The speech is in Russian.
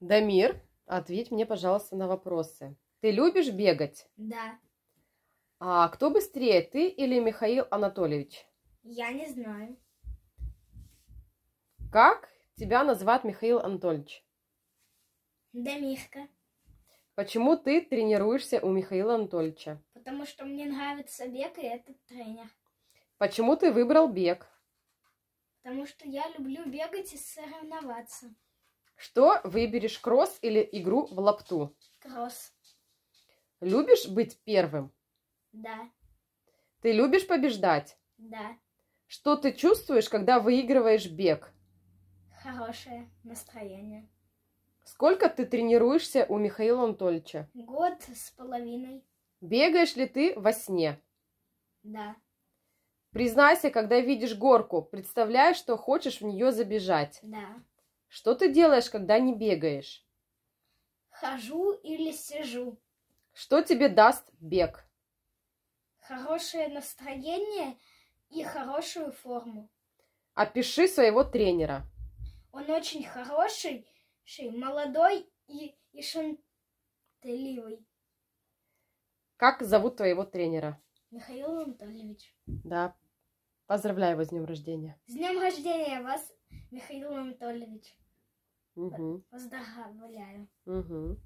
Дамир, ответь мне, пожалуйста, на вопросы. Ты любишь бегать? Да. А кто быстрее, ты или Михаил Анатольевич? Я не знаю. Как тебя называют Михаил Анатольевич? Дамирка. Почему ты тренируешься у Михаила Анатольевича? Потому что мне нравится бег, и этот тренер. Почему ты выбрал бег? Потому что я люблю бегать и соревноваться. Что выберешь, кросс или игру в лапту? Кросс. Любишь быть первым? Да. Ты любишь побеждать? Да. Что ты чувствуешь, когда выигрываешь бег? Хорошее настроение. Сколько ты тренируешься у Михаила Анатольевича? Год с половиной. Бегаешь ли ты во сне? Да. Признайся, когда видишь горку, представляешь, что хочешь в нее забежать? Да. Что ты делаешь, когда не бегаешь? Хожу или сижу. Что тебе даст бег? Хорошее настроение и хорошую форму. Опиши своего тренера. Он очень хороший, молодой и, и шантливый. Как зовут твоего тренера? Михаил Анатольевич. Да. Поздравляю вас с днем рождения. С днем рождения вас! Михаил Анатольевич. Угу. Поздравляю. Угу.